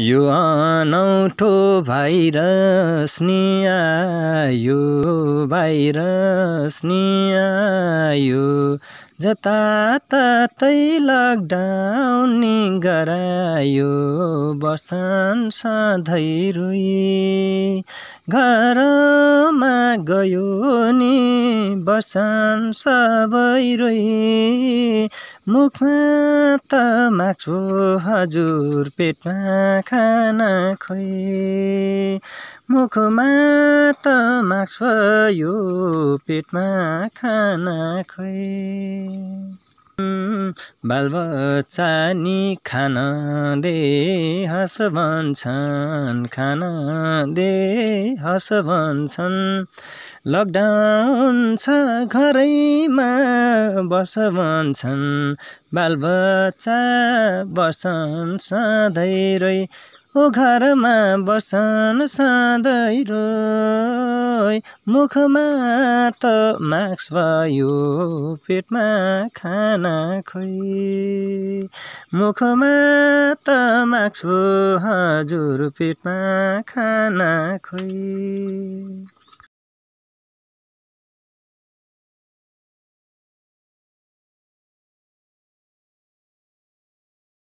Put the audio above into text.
यो अनौठो भाइरस नि आयो भाइरस नि आयो जताततै लकडाउन नि गरायो बसान सधैँ रुई घरमा गयो नि बस्छन् सबै रोही मुखमा त माग्छु हजुर पेटमा खाना खोइ मुखमा त माग्छु यो पेटमा खाना खोइ बालबच्चा नि खान दे हस भन्छन् खान दे हस भन्छन् लकडाउन छ घरैमा बस भन्छन् बालबच्चा बस्छन् सधैँ ओ घरमा बसन सधैँ मुखमा त माक्स भयो पेटमा खाना खोइ मुखमा त माक्स हो हजुर पेटमा खाना खोइ